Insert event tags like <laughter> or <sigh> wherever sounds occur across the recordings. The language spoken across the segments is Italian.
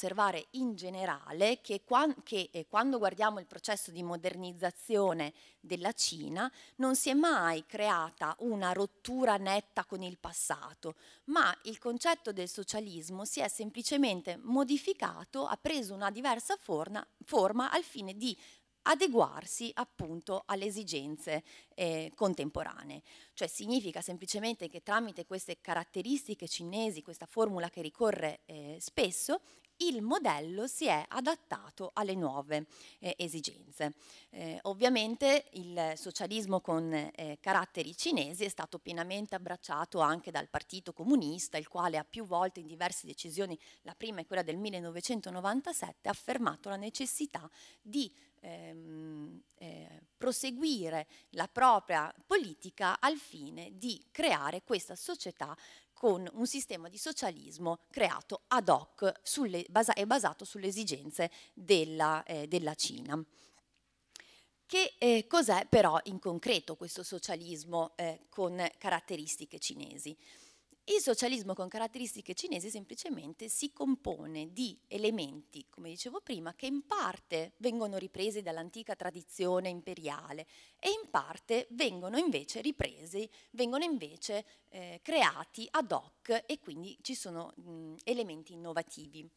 osservare in generale che, qua, che eh, quando guardiamo il processo di modernizzazione della Cina non si è mai creata una rottura netta con il passato, ma il concetto del socialismo si è semplicemente modificato, ha preso una diversa forna, forma al fine di adeguarsi appunto alle esigenze eh, contemporanee. Cioè significa semplicemente che tramite queste caratteristiche cinesi, questa formula che ricorre eh, spesso, il modello si è adattato alle nuove eh, esigenze. Eh, ovviamente il socialismo con eh, caratteri cinesi è stato pienamente abbracciato anche dal Partito Comunista, il quale ha più volte in diverse decisioni, la prima è quella del 1997, affermato la necessità di ehm, eh, proseguire la propria politica al fine di creare questa società con un sistema di socialismo creato ad hoc sulle, basa, e basato sulle esigenze della, eh, della Cina. Che eh, cos'è però in concreto questo socialismo eh, con caratteristiche cinesi? Il socialismo con caratteristiche cinesi semplicemente si compone di elementi, come dicevo prima, che in parte vengono ripresi dall'antica tradizione imperiale e in parte vengono invece ripresi, vengono invece eh, creati ad hoc e quindi ci sono mh, elementi innovativi.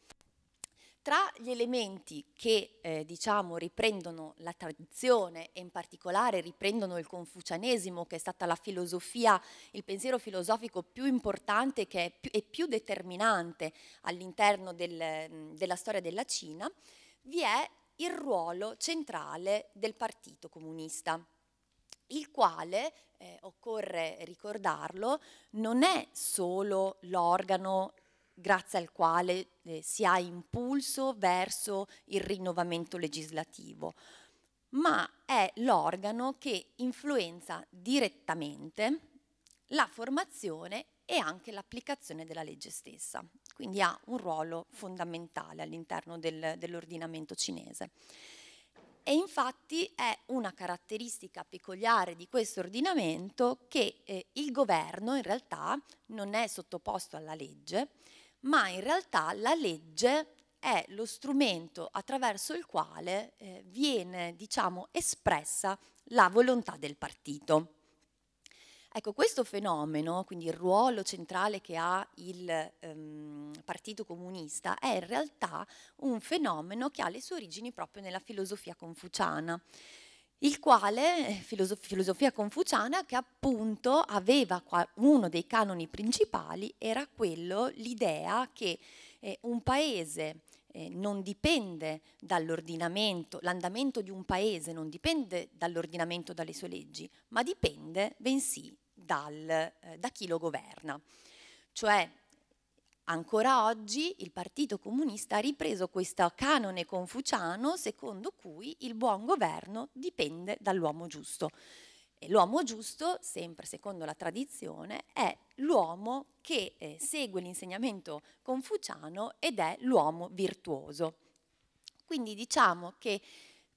Tra gli elementi che eh, diciamo, riprendono la tradizione e in particolare riprendono il confucianesimo che è stata la filosofia, il pensiero filosofico più importante che è più, e più determinante all'interno del, mm, della storia della Cina, vi è il ruolo centrale del Partito Comunista il quale, eh, occorre ricordarlo, non è solo l'organo grazie al quale eh, si ha impulso verso il rinnovamento legislativo, ma è l'organo che influenza direttamente la formazione e anche l'applicazione della legge stessa, quindi ha un ruolo fondamentale all'interno del, dell'ordinamento cinese. E infatti è una caratteristica peculiare di questo ordinamento che eh, il governo in realtà non è sottoposto alla legge, ma in realtà la legge è lo strumento attraverso il quale eh, viene diciamo, espressa la volontà del partito. Ecco, questo fenomeno, quindi il ruolo centrale che ha il ehm, Partito Comunista, è in realtà un fenomeno che ha le sue origini proprio nella filosofia confuciana il quale, eh, filosofia confuciana, che appunto aveva uno dei canoni principali, era quello, l'idea che eh, un paese eh, non dipende dall'ordinamento, l'andamento di un paese non dipende dall'ordinamento, dalle sue leggi, ma dipende bensì dal, eh, da chi lo governa. Cioè Ancora oggi il Partito Comunista ha ripreso questo canone confuciano secondo cui il buon governo dipende dall'uomo giusto. E l'uomo giusto, sempre secondo la tradizione, è l'uomo che eh, segue l'insegnamento confuciano ed è l'uomo virtuoso. Quindi diciamo che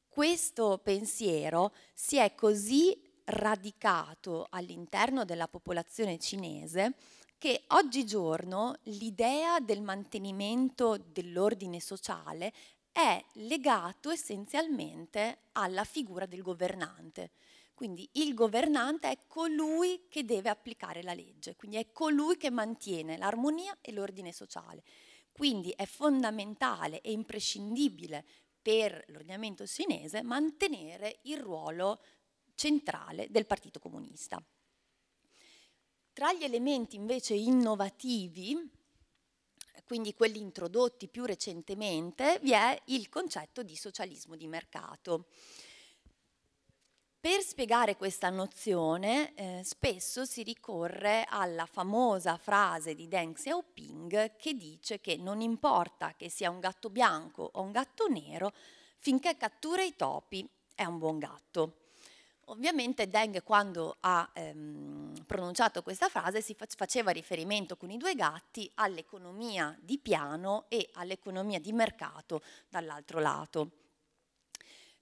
questo pensiero si è così radicato all'interno della popolazione cinese che oggigiorno l'idea del mantenimento dell'ordine sociale è legato essenzialmente alla figura del governante. Quindi il governante è colui che deve applicare la legge, quindi è colui che mantiene l'armonia e l'ordine sociale. Quindi è fondamentale e imprescindibile per l'ordinamento cinese mantenere il ruolo centrale del Partito Comunista. Tra gli elementi invece innovativi, quindi quelli introdotti più recentemente, vi è il concetto di socialismo di mercato. Per spiegare questa nozione eh, spesso si ricorre alla famosa frase di Deng Xiaoping che dice che non importa che sia un gatto bianco o un gatto nero, finché cattura i topi è un buon gatto. Ovviamente Deng quando ha ehm, pronunciato questa frase si faceva riferimento con i due gatti all'economia di piano e all'economia di mercato dall'altro lato.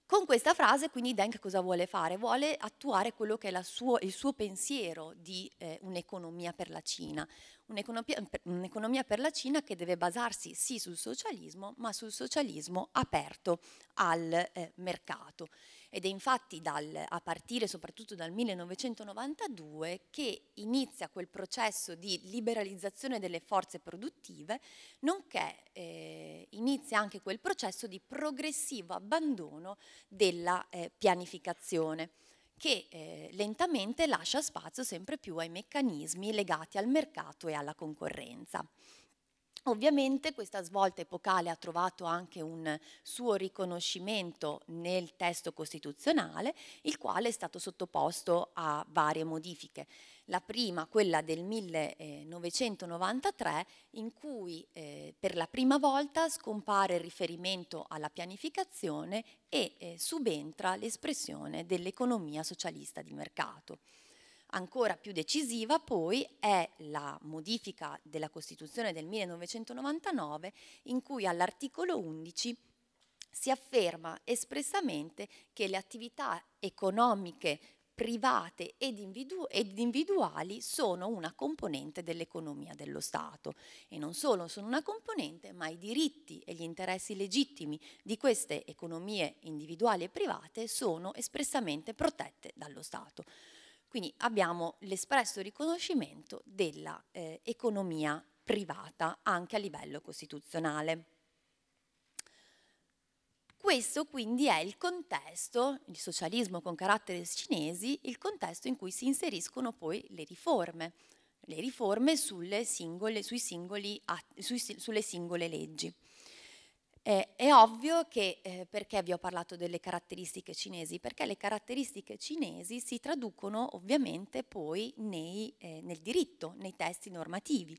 Con questa frase quindi Deng cosa vuole fare? Vuole attuare quello che è suo, il suo pensiero di eh, un'economia per la Cina, un'economia, ehm, un'economia per la Cina che deve basarsi sì sul socialismo, ma sul socialismo aperto al eh, mercato ed è infatti dal, a partire soprattutto dal 1992 che inizia quel processo di liberalizzazione delle forze produttive, nonché eh, inizia anche quel processo di progressivo abbandono della eh, pianificazione che eh, lentamente lascia spazio sempre più ai meccanismi legati al mercato e alla concorrenza. Ovviamente questa svolta epocale ha trovato anche un suo riconoscimento nel testo costituzionale, il quale è stato sottoposto a varie modifiche. La prima, quella del 1993, in cui eh, per la prima volta scompare il riferimento alla pianificazione e eh, subentra l'espressione dell'economia socialista di mercato. Ancora più decisiva poi è la modifica della Costituzione del 1999 in cui all'articolo 11 si afferma espressamente che le attività economiche private ed, individu ed, individuali sono una componente dell'economia dello Stato e non solo sono una componente, ma i diritti e gli interessi legittimi di queste economie individuali e private sono espressamente protette dallo Stato. Quindi abbiamo l'espresso riconoscimento dell'economia eh, privata anche a livello costituzionale. Questo quindi è il contesto, il socialismo con carattere cinesi, il contesto in cui si inseriscono poi le riforme, le riforme sulle singole, singoli, sulle singole leggi. Eh, è ovvio che eh, perché vi ho parlato delle caratteristiche cinesi? Perché le caratteristiche cinesi si traducono ovviamente poi nei, eh, nel diritto, nei testi normativi.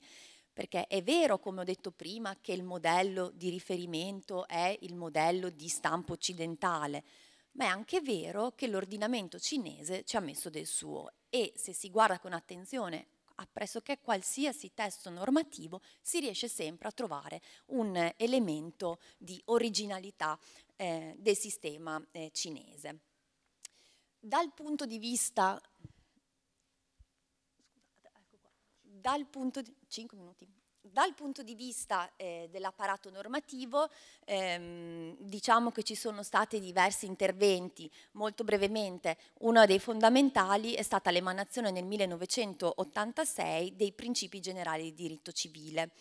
Perché è vero, come ho detto prima, che il modello di riferimento è il modello di stampo occidentale, ma è anche vero che l'ordinamento cinese ci ha messo del suo e se si guarda con attenzione a pressoché qualsiasi testo normativo si riesce sempre a trovare un elemento di originalità eh, del sistema eh, cinese. Dal punto di vista... Scusate, ecco qua. Dal punto di, 5 minuti, dal punto di vista eh, dell'apparato normativo ehm, diciamo che ci sono stati diversi interventi, molto brevemente uno dei fondamentali è stata l'emanazione nel 1986 dei principi generali di diritto civile.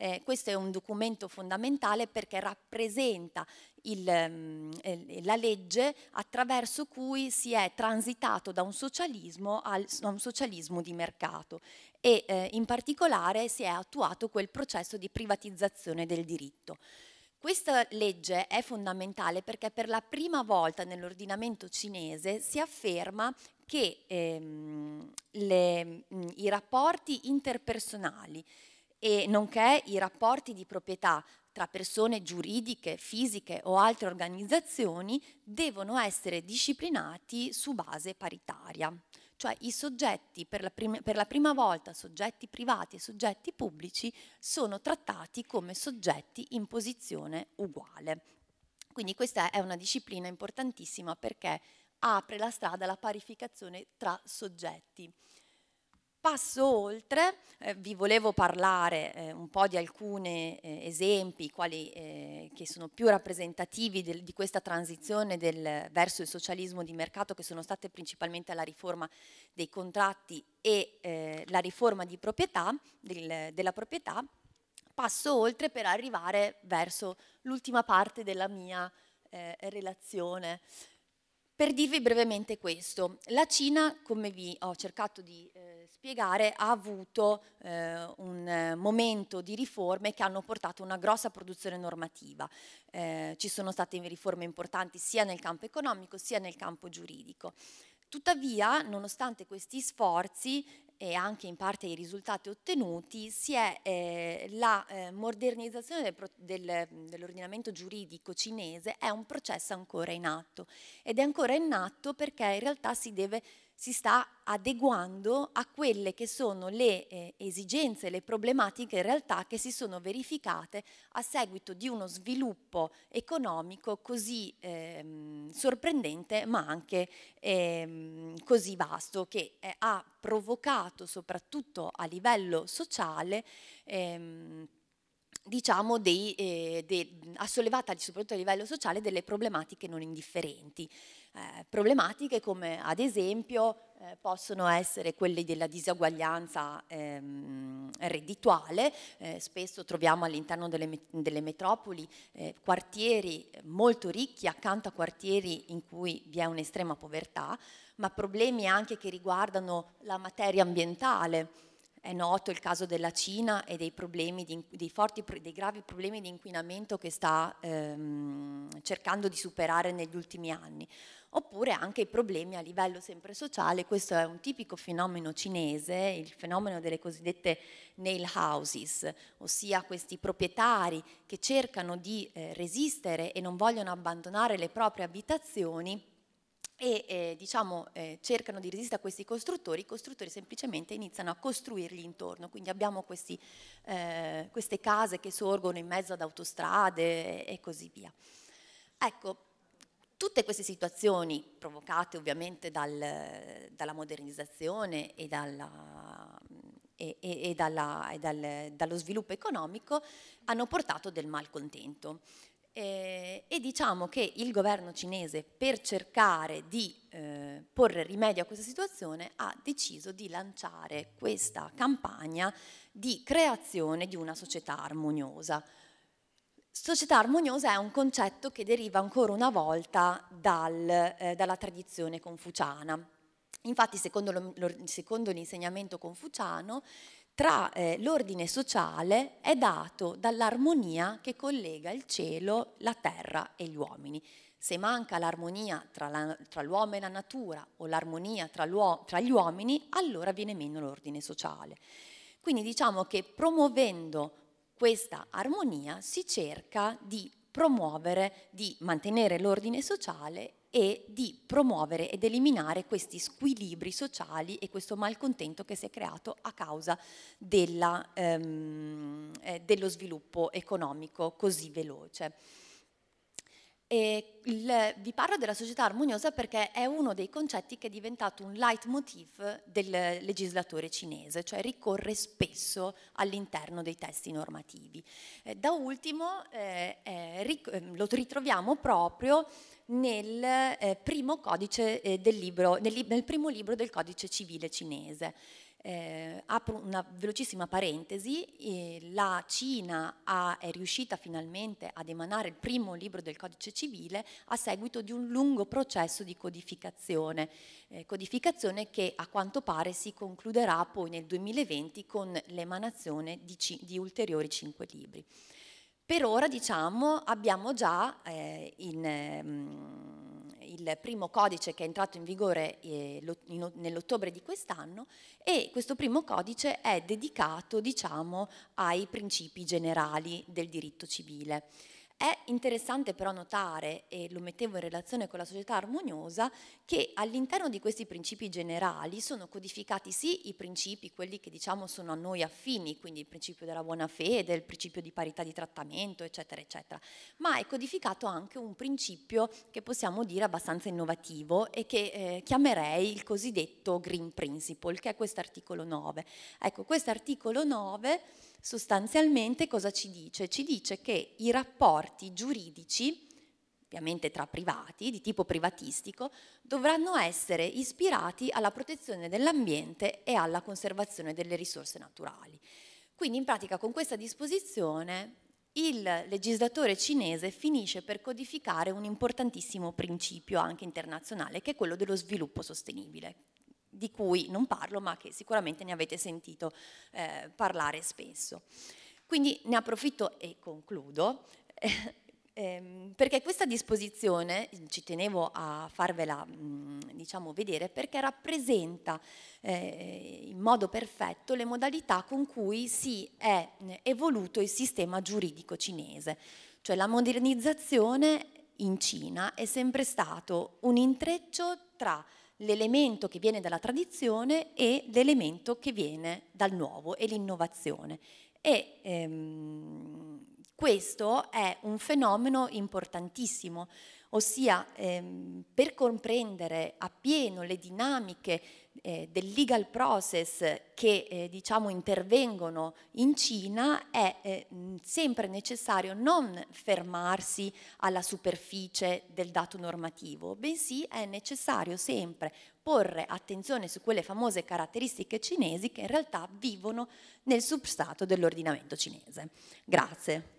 Eh, questo è un documento fondamentale perché rappresenta il, ehm, la legge attraverso cui si è transitato da un socialismo al, a un socialismo di mercato e eh, in particolare si è attuato quel processo di privatizzazione del diritto. Questa legge è fondamentale perché per la prima volta nell'ordinamento cinese si afferma che ehm, le, mh, mm, i rapporti interpersonali e nonché i rapporti di proprietà tra persone giuridiche, fisiche o altre organizzazioni devono essere disciplinati su base paritaria cioè i soggetti per la, prima, per la prima volta, soggetti privati e soggetti pubblici, sono trattati come soggetti in posizione uguale. Quindi questa è una disciplina importantissima perché apre la strada alla parificazione tra soggetti. Passo oltre, eh, vi volevo parlare eh, un po' di alcuni eh, esempi quali, eh, che sono più rappresentativi del, di questa transizione del, verso il socialismo di mercato che sono state principalmente la riforma dei contratti e eh, la riforma proprietà, del, della proprietà. Passo oltre per arrivare verso l'ultima parte della mia relazione. Per dirvi brevemente questo, la Cina, come vi ho cercato di eh, spiegare, ha avuto eh, un eh, momento di riforme che hanno portato a una grossa produzione normativa. Eh, ci sono state riforme importanti sia nel campo economico sia nel campo giuridico. Tuttavia, nonostante questi sforzi e anche in parte i risultati ottenuti, si è eh, la eh, modernizzazione del, del, dell'ordinamento giuridico cinese è un processo ancora in atto ed è ancora in atto perché in realtà si deve si sta adeguando a quelle che sono le eh, esigenze, le problematiche in realtà che si sono verificate a seguito di uno sviluppo economico così ehm, sorprendente ma anche ehm, così vasto che eh, ha provocato soprattutto a livello sociale ehm, diciamo, dei, eh, de, ha sollevato soprattutto a livello sociale delle problematiche non indifferenti. Eh, problematiche come ad esempio eh, possono essere quelle della disuguaglianza ehm, reddituale, eh, spesso troviamo all'interno delle, delle, metropoli eh, quartieri molto ricchi accanto a quartieri in cui vi è un'estrema povertà, ma problemi anche che riguardano la materia ambientale, è noto il caso della Cina e dei, di, dei, forti, dei gravi problemi di inquinamento che sta ehm, cercando di superare negli ultimi anni, oppure anche i problemi a livello sempre sociale, questo è un tipico fenomeno cinese, il fenomeno delle cosiddette nail houses, ossia questi proprietari che cercano di eh, resistere e non vogliono abbandonare le proprie abitazioni e eh, diciamo, eh, cercano di resistere a questi costruttori, i costruttori semplicemente iniziano a costruirgli intorno, quindi abbiamo questi, eh, queste case che sorgono in mezzo ad autostrade e così via. Ecco, tutte queste situazioni provocate ovviamente dal, dalla modernizzazione e, dalla, e, e, e dalla, dal, dallo sviluppo economico hanno portato del malcontento. Eh, e diciamo che il governo cinese, per cercare di eh, porre rimedio a questa situazione, ha deciso di lanciare questa campagna di creazione di una società armoniosa. Società armoniosa è un concetto che deriva ancora una volta dal, eh, dalla tradizione confuciana. Infatti, secondo l'insegnamento confuciano, tra eh, l'ordine sociale è dato dall'armonia che collega il cielo, la terra e gli uomini. Se manca l'armonia tra, la, tra l'uomo e la natura o l'armonia tra, tra gli uomini, allora viene meno l'ordine sociale. Quindi diciamo che promuovendo questa armonia si cerca di promuovere, di mantenere l'ordine sociale e di promuovere ed eliminare questi squilibri sociali e questo malcontento che si è creato a causa della, ehm, eh, dello sviluppo economico così veloce. Il, vi parlo della società armoniosa perché è uno dei concetti che è diventato un leitmotiv del legislatore cinese, cioè ricorre spesso all'interno dei testi normativi. Eh, da ultimo eh, eh, ric- ehm, lo ritroviamo proprio nel eh, primo codice eh, del libro, nel, li- nel primo libro del codice civile cinese. Eh, apro una velocissima parentesi, la Cina ha, è riuscita finalmente ad emanare il primo libro del codice civile a seguito di un lungo processo di codificazione, eh, codificazione che a quanto pare si concluderà poi nel 2020 con l'emanazione di, di ulteriori cinque libri. Per ora diciamo abbiamo già eh, in... Mh, ehm, il primo codice che è entrato in vigore eh, nell'ottobre di quest'anno e questo primo codice è dedicato diciamo, ai principi generali del diritto civile. È interessante però notare, e lo mettevo in relazione con la società armoniosa, che all'interno di questi principi generali sono codificati sì i principi, quelli che diciamo sono a noi affini, quindi il principio della buona fede, il principio di parità di trattamento, eccetera, eccetera, ma è codificato anche un principio che possiamo dire abbastanza innovativo e che eh, chiamerei il cosiddetto Green Principle, che è questo articolo 9. Ecco, questo articolo 9 sostanzialmente cosa ci dice? Ci dice che i rapporti giuridici, ovviamente tra privati, di tipo privatistico, dovranno essere ispirati alla protezione dell'ambiente e alla conservazione delle risorse naturali. Quindi in pratica con questa disposizione il legislatore cinese finisce per codificare un importantissimo principio anche internazionale, che è quello dello sviluppo sostenibile, di cui non parlo ma che sicuramente ne avete sentito eh, parlare spesso. Quindi ne approfitto e concludo <laughs> ehm, perché questa disposizione, mm, ci tenevo a farvela mm, diciamo, vedere, perché rappresenta eh, in modo perfetto le modalità con cui si è mm, evoluto il sistema giuridico cinese. Cioè la modernizzazione in Cina è sempre stato un intreccio tra l'elemento che viene dalla tradizione e l'elemento che viene dal nuovo e l'innovazione. E ehm, questo è un fenomeno importantissimo ossia ehm, per comprendere appieno le dinamiche eh, del legal process che eh, diciamo intervengono in Cina è eh, sempre necessario non fermarsi alla superficie del dato normativo, bensì è necessario sempre porre attenzione su quelle famose caratteristiche cinesi che in realtà vivono nel substrato dell'ordinamento cinese. Grazie.